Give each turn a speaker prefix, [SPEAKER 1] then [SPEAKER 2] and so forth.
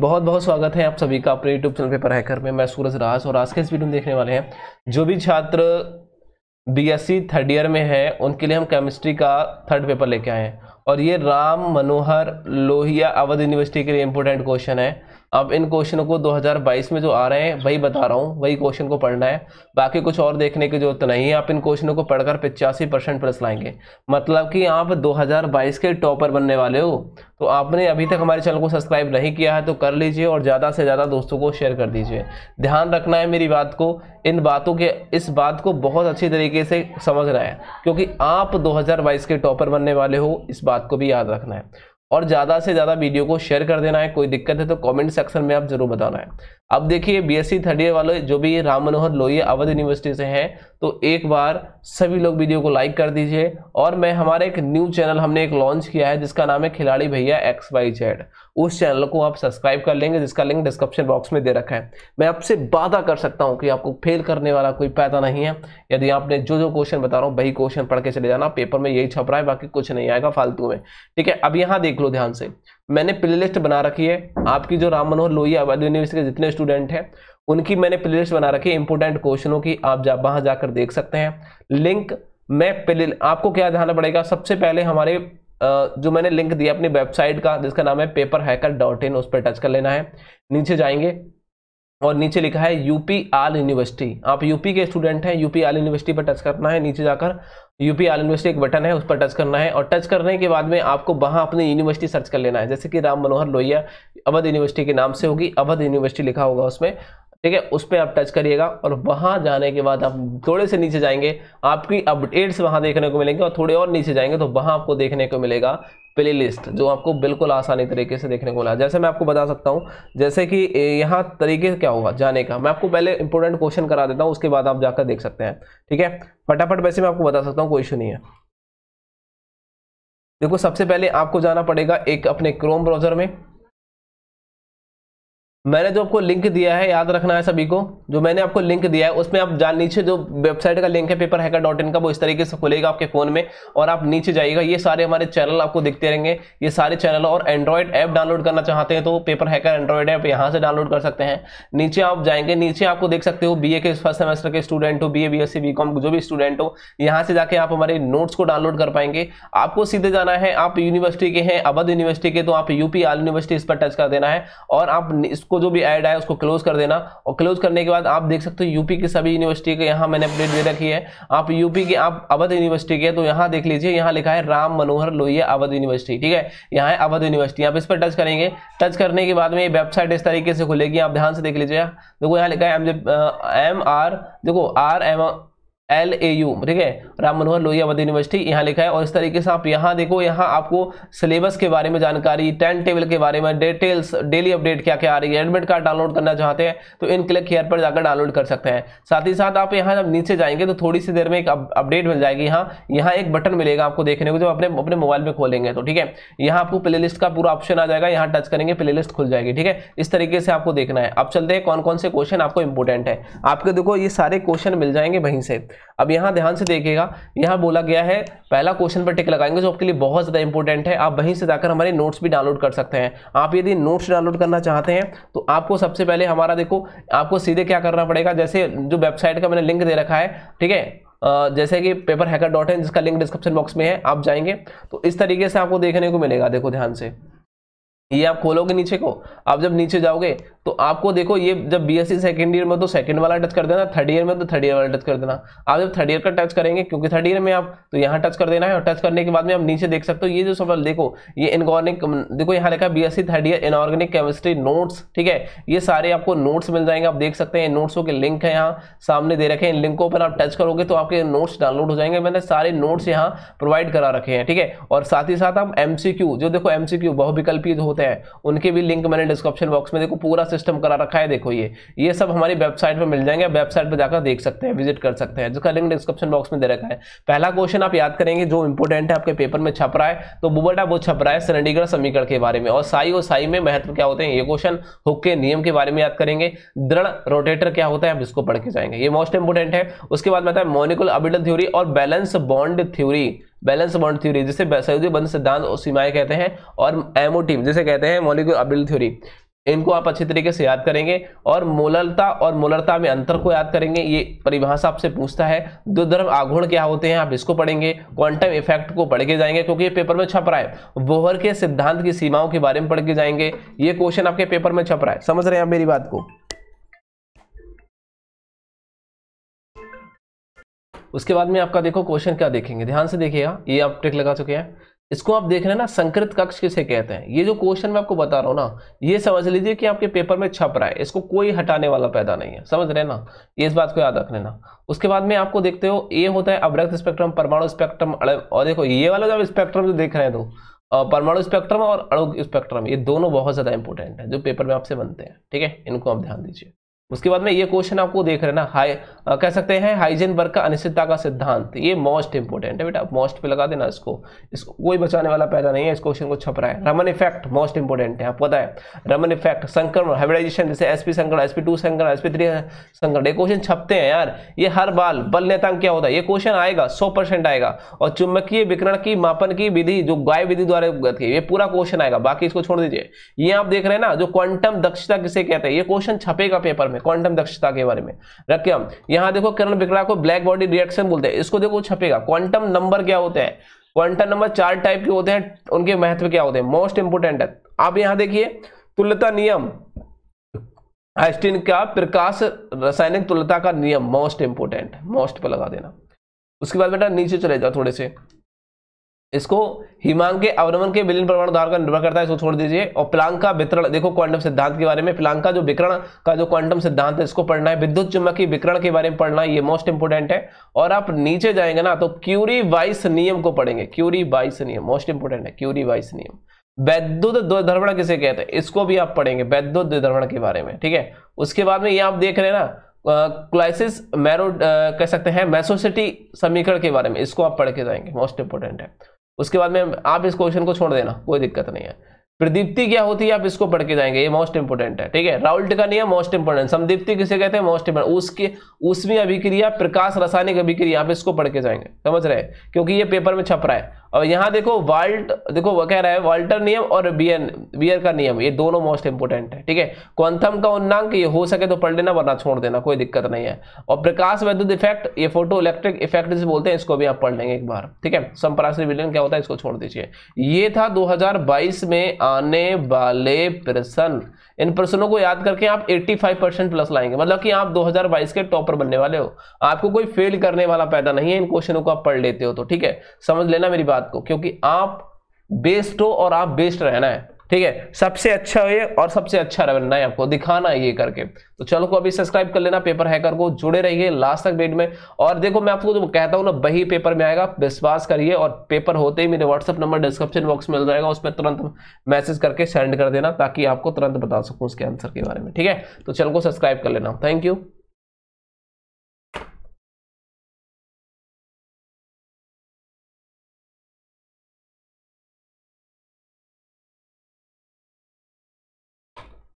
[SPEAKER 1] बहुत बहुत स्वागत है आप सभी का अपने यूट्यूब चैनल पेपर हैकर में मैं सूरज राज और आज के इस वीडियो में देखने वाले हैं जो भी छात्र बीएससी थर्ड ईयर में है उनके लिए हम केमिस्ट्री का थर्ड पेपर लेके आए हैं और ये राम मनोहर लोहिया अवध यूनिवर्सिटी के लिए इम्पोर्टेंट क्वेश्चन है अब इन क्वेश्चनों को 2022 में जो आ रहे हैं वही बता रहा हूँ वही क्वेश्चन को पढ़ना है बाकी कुछ और देखने की जरूरत नहीं है आप इन क्वेश्चनों को पढ़कर पिचासी परसेंट प्लस लाएंगे मतलब कि आप 2022 के टॉपर बनने वाले हो तो आपने अभी तक हमारे चैनल को सब्सक्राइब नहीं किया है तो कर लीजिए और ज़्यादा से ज़्यादा दोस्तों को शेयर कर दीजिए ध्यान रखना है मेरी बात को इन बातों के इस बात को बहुत अच्छी तरीके से समझना है क्योंकि आप दो के टॉपर बनने वाले हो इस बात को भी याद रखना है और ज़्यादा से ज़्यादा वीडियो को शेयर कर देना है कोई दिक्कत है तो कमेंट सेक्शन में आप जरूर बताना है अब देखिए बीएससी थर्ड ईयर वाले जो भी राम मनोहर लोहिया अवध यूनिवर्सिटी से हैं तो एक बार सभी लोग वीडियो को लाइक कर दीजिए और मैं हमारा एक न्यू चैनल हमने एक लॉन्च किया है जिसका नाम है Khiladi Bhaiya X Y Z उस चैनल को आप सब्सक्राइब कर लेंगे जिसका लिंक डिस्क्रिप्शन बॉक्स में दे रखा है मैं आपसे वादा कर सकता हूँ कि आपको फेल करने वाला कोई पैदा नहीं है यदि आपने जो जो क्वेश्चन बता रहा हूँ वही क्वेश्चन पढ़ के चले जाना पेपर में यही छप रहा है बाकी कुछ नहीं आएगा फालतू में ठीक है अब यहाँ देख लो ध्यान से मैंने प्ले लिस्ट बना रखी है आपकी जो राम मनोहर लोहिया अवैध यूनिवर्सिटी के जितने स्टूडेंट हैं उनकी मैंने प्लेलिस्ट बना रखी है इंपोर्टेंट क्वेश्चनों की आप जा वहां जाकर देख सकते हैं लिंक मैं प्ले आपको क्या ध्यान पड़ेगा सबसे पहले हमारे जो मैंने लिंक दिया अपनी वेबसाइट का जिसका नाम है पेपर हैकर डॉट इन उस पर टच कर लेना है नीचे जाएंगे और नीचे लिखा है यूपी आल यूनिवर्सिटी आप यूपी के स्टूडेंट हैं यूपी आल यूनिवर्सिटी पर टच करना है नीचे जाकर यूपी आल यूनिवर्सिटी एक बटन है उस पर टच करना है और टच करने के बाद में आपको वहाँ अपनी यूनिवर्सिटी सर्च कर लेना है जैसे कि राम मनोहर लोहिया अवध यूनिवर्सिटी के नाम से होगी अवध यूनिवर्सिटी लिखा होगा उसमें ठीक है उस पर आप टच करिएगा और वहां जाने के बाद आप थोड़े से नीचे जाएंगे आपकी अपडेट्स वहां देखने को मिलेंगे और थोड़े और नीचे जाएंगे तो वहां आपको देखने को मिलेगा प्ले लिस्ट जो आपको बिल्कुल आसानी तरीके से देखने को मिला जैसे मैं आपको बता सकता हूँ जैसे कि यहाँ तरीके क्या हुआ जाने का मैं आपको पहले इंपॉर्टेंट क्वेश्चन करा देता हूँ उसके बाद आप जाकर देख सकते हैं ठीक है फटाफट वैसे मैं आपको बता सकता हूँ कोई इशू नहीं है देखो सबसे पहले आपको जाना पड़ेगा एक अपने क्रोम ब्राउजर में मैंने जो आपको लिंक दिया है याद रखना है सभी को जो मैंने आपको लिंक दिया है उसमें आप जान नीचे जो वेबसाइट का लिंक है पेपर हैकर डॉट इन का वो इस तरीके से खुलेगा आपके फ़ोन में और आप नीचे जाइएगा ये सारे हमारे चैनल आपको दिखते रहेंगे ये सारे चैनल और एंड्रॉयड ऐप डाउनलोड करना चाहते हैं तो पेपर हैकर एंड्रॉइड ऐप यहाँ से डाउनलोड कर सकते हैं नीचे आप जाएंगे नीचे आपको देख सकते हो बी के फर्स्ट सेमेस्टर के स्टूडेंट हो B A B S C B com जो भी स्टूडेंट हो यहाँ से जाके आप हमारे नोट्स को डाउनलोड कर पाएंगे आपको सीधे जाना है आप यूनिवर्सिटी के हैं अवध यूनिवर्सिटी के तो आप यूपी आल यूनिवर्सिटी इस पर टच कर देना है और आप उसको जो भी ऐड आया उसको क्लोज कर देना और क्लोज करने के बाद आप देख सकते हो यूपी की सभी यूनिवर्सिटी के यहाँ मैंने अपडेट दे रखी है आप यूपी के आप अवध यूनिवर्सिटी के तो यहाँ देख लीजिए यहाँ लिखा है राम मनोहर लोहिया अवध यूनिवर्सिटी ठीक है यहाँ है अवध यूनिवर्सिटी आप इस पर टच करेंगे टच करने के बाद में ये वेबसाइट इस तरीके से खुलेगी आप ध्यान से देख लीजिए देखो यहाँ लिखा है एम आर देखो R M L A U ठीक है राम मनोहर लोहिया मध्य यूनिवर्सिटी यहाँ लिखा है और इस तरीके से आप यहाँ देखो यहाँ आपको सिलेबस के बारे में जानकारी टाइम टेबल के बारे में डिटेल्स डेली अपडेट क्या क्या आ रही है एडमिट कार्ड डाउनलोड करना चाहते हैं तो इन क्लिक हेयर पर जाकर डाउनलोड कर सकते हैं साथ ही साथ आप यहाँ जब नीचे जाएंगे तो थोड़ी सी देर में एक अपडेट मिल जाएगी यहाँ यहाँ एक बटन मिलेगा आपको देखने को जब अपने अपने मोबाइल में खोलेंगे तो ठीक है यहाँ आपको प्ले लिस्ट का पूरा ऑप्शन आ जाएगा यहाँ टच करेंगे प्ले लिस्ट खुल जाएगी ठीक है इस तरीके से आपको देखना है अब चलते हैं कौन कौन से क्वेश्चन आपको इंपॉर्टेंट है आपके देखो ये सारे क्वेश्चन मिल जाएंगे वहीं से अब यहां ध्यान से देखिएगा यहां बोला गया है पहला क्वेश्चन पर टिक लगाएंगे जो आपके लिए बहुत ज़्यादा इंपॉर्टेंट है आप वहीं से जाकर हमारे नोट्स भी डाउनलोड कर सकते हैं आप यदि नोट्स डाउनलोड करना चाहते हैं तो आपको सबसे पहले हमारा देखो आपको सीधे क्या करना पड़ेगा जैसे जो वेबसाइट का मैंने लिंक दे रखा है ठीक है जैसे कि पेपर हैकर डॉट इन जिसका लिंक डिस्क्रिप्शन बॉक्स में है आप जाएंगे तो इस तरीके से आपको देखने को मिलेगा देखो ध्यान से ये आप खोलोगे नीचे को आप जब नीचे जाओगे तो आपको देखो ये जब B S C second year में तो सेकंड वाला टच कर देना थर्ड ईयर में तो थर्ड ईयर वाला टच कर देना आप जब थर्ड ईयर का टच करेंगे क्योंकि थर्ड ईयर में आप तो यहाँ टच कर देना है और टच करने के बाद में आप नीचे देख सकते हो ये जो सवाल देखो ये इनऑर्गेनिक देखो यहाँ लिखा B S C third year inorganic chemistry notes ठीक है ये सारे आपको नोट्स मिल जाएंगे आप देख सकते हैं नोट्सों के लिंक है यहाँ सामने दे रखे हैं इन लिंकों पर आप टच करोगे तो आपके नोट्स डाउनलोड हो जाएंगे मैंने सारे नोट्स यहाँ प्रोवाइड करा रखे हैं ठीक है और साथ ही साथ आप एम जो देखो एम सी बहुविकल्पी जो होते होते हैं उनके भी लिंक मैंने डिस्क्रिप्शन बॉक्स में देखो पूरा सिस्टम करा रखा है देखो ये ये सब हमारी वेबसाइट पर मिल जाएंगे वेबसाइट पर जाकर देख सकते हैं विजिट कर सकते हैं जिसका लिंक डिस्क्रिप्शन बॉक्स में दे रखा है पहला क्वेश्चन आप याद करेंगे जो इंपोर्टेंट है आपके पेपर में छप रहा है तो बुबटा वो छप रहा है सरणीगढ़ समीकरण के बारे में और साई और साई में महत्व क्या होते हैं ये क्वेश्चन हुक के नियम के बारे में याद करेंगे दृढ़ रोटेटर क्या होता है आप इसको पढ़ के जाएंगे ये मोस्ट इंपोर्टेंट है उसके बाद बताया मोनिकुल अबिडल थ्योरी और valence bond theory valence bound theory जिसे सहयोगी बंध सिद्धांत और सीमाएं कहते हैं और एमओ टीम जिसे कहते हैं मॉलिक्यूल अबिल थ्योरी इनको आप अच्छे तरीके से याद करेंगे और मोललता और मोलरता में अंतर को याद करेंगे ये परिभाषा आपसे पूछता है द्विधर्म आघूर्ण क्या होते हैं आप इसको पढ़ेंगे क्वांटम इफेक्ट को पढ़ के जाएंगे क्योंकि ये पेपर में छप रहा है वोहर के सिद्धांत की सीमाओं के बारे में पढ़ के जाएंगे ये क्वेश्चन आपके पेपर में छप रहा है समझ रहे हैं आप मेरी बात को उसके बाद में आपका देखो क्वेश्चन क्या देखेंगे ध्यान से देखिएगा ये आप ट्रिक लगा चुके हैं इसको आप देख रहे हैं ना संकृत कक्ष किसे कहते हैं ये जो क्वेश्चन मैं आपको बता रहा हूँ ना ये समझ लीजिए कि आपके पेपर में छप रहा है इसको कोई हटाने वाला पैदा नहीं है समझ रहे ना ये इस बात को याद रख लेना उसके बाद में आपको देखते हो ये होता है अवरक्त स्पेक्ट्रम परमाणु स्पेक्ट्रम और देखो ये वाला जो स्पेक्ट्रम जो देख रहे हैं तो परमाणु स्पेक्ट्रम और अणु स्पेक्ट्रम ये दोनों बहुत ज़्यादा इंपॉर्टेंट है जो पेपर में आपसे बनते हैं ठीक है इनको आप ध्यान दीजिए उसके बाद में ये क्वेश्चन आपको देख रहे ना हाई आ, कह सकते हैं हाइजेन वर्ग का अनिश्चितता का सिद्धांत ये मोस्ट इंपॉर्टेंट है बेटा मोस्ट पे लगा देना इसको इसको कोई बचाने वाला पैदा नहीं है इस क्वेश्चन को छप रहा है रमन इफेक्ट मोस्ट इंपॉर्टेंट है आपको पता है रमन इफेक्ट संक्रमण हाइब्रिडाइजेशन जैसे एस पी संक्रमण एस पी टू संक्रमण एस पी थ्री संक्रमण ये क्वेश्चन छपते हैं यार ये हर बाल बल नेतांग क्या होता है ये क्वेश्चन आएगा सौ परसेंट आएगा और चुंबकीय विकरण की मापन की विधि जो गाय विधि द्वारा ये पूरा क्वेश्चन आएगा बाकी इसको छोड़ दीजिए ये आप देख रहे हैं ना जो क्वांटम दक्षता किसे कहते हैं ये क्वेश्चन छपेगा पेपर में में क्वांटम दक्षता के बारे में रखे हम यहाँ देखो किरण बिकड़ा को ब्लैक बॉडी रिएक्शन बोलते हैं इसको देखो छपेगा क्वांटम नंबर क्या होते हैं क्वांटम नंबर चार टाइप के होते हैं उनके महत्व क्या होते हैं मोस्ट इंपोर्टेंट है आप यहाँ देखिए तुल्यता नियम आइंस्टीन का प्रकाश रासायनिक तुलता का नियम मोस्ट इंपोर्टेंट मोस्ट पर लगा देना उसके बाद बेटा नीचे चले जाओ थोड़े से इसको हिमान के अवनमन के विलीन परमाणु धार का निर्भर करता है इसको छोड़ दीजिए और प्लांक का वितरण देखो क्वांटम सिद्धांत के बारे में प्लांक का जो विकरण का जो क्वांटम सिद्धांत है इसको पढ़ना है विद्युत चुम्बकीय विकरण के बारे में पढ़ना है ये मोस्ट इंपोर्टेंट है और आप नीचे जाएंगे ना तो क्यूरी वाइस नियम को पढ़ेंगे क्यूरी वाइस नियम मोस्ट इंपोर्टेंट है क्यूरी वाइस नियम वैद्युत द्विधर्वण किसे कहते हैं इसको भी आप पढ़ेंगे वैद्युत द्विधर्वण के बारे में ठीक है उसके बाद में ये आप देख रहे हैं ना क्लाइसिस मैरो कह सकते हैं मैसोसिटी समीकरण के बारे में इसको आप पढ़ के जाएंगे मोस्ट इंपोर्टेंट है उसके बाद में आप इस क्वेश्चन को छोड़ देना कोई दिक्कत नहीं है प्रदीप्ति क्या होती है आप इसको पढ़ के जाएंगे ये मोस्ट इंपोर्टेंट है ठीक है राउल्ट का नियम मोस्ट इंपोर्टेंट समदीप्ति किसे कहते हैं मोस्ट इंपोर्टेंट उसके उसमें अभिक्रिया प्रकाश रासायनिक अभिक्रिया आप इसको पढ़ के जाएंगे समझ रहे हैं क्योंकि ये पेपर में छप रहा है और यहाँ देखो वाल्ट देखो वह कह रहा है वाल्टर नियम और बियर बियर का नियम ये दोनों मोस्ट इंपोर्टेंट है ठीक है क्वांथम का उन्नांक ये हो सके तो पढ़ लेना वरना छोड़ देना कोई दिक्कत नहीं है और प्रकाश वैद्युत इफेक्ट ये फोटो इलेक्ट्रिक इफेक्ट जिसे बोलते हैं इसको भी आप पढ़ लेंगे एक बार ठीक है संपराशी विलियन क्या होता है इसको छोड़ दीजिए ये था दो में आने वाले प्रश्न इन प्रश्नों को याद करके आप 85 परसेंट प्लस लाएंगे मतलब कि आप 2022 के टॉपर बनने वाले हो आपको कोई फेल करने वाला पैदा नहीं है इन क्वेश्चनों को आप पढ़ लेते हो तो ठीक है समझ लेना मेरी बात बात को क्योंकि आप बेस्ट हो और आप बेस्ट रहना है ठीक है सबसे अच्छा है और सबसे अच्छा रहना है आपको दिखाना है ये करके तो चलो को अभी सब्सक्राइब कर लेना पेपर हैकर को जुड़े रहिए लास्ट तक वेट में और देखो मैं आपको जो कहता हूँ ना वही पेपर में आएगा विश्वास करिए और पेपर होते ही मेरे व्हाट्सअप नंबर डिस्क्रिप्शन बॉक्स में मिल जाएगा उसमें तुरंत मैसेज करके सेंड कर देना ताकि आपको तुरंत बता सकूँ उसके आंसर के बारे में ठीक है तो चलो को सब्सक्राइब कर लेना थैंक यू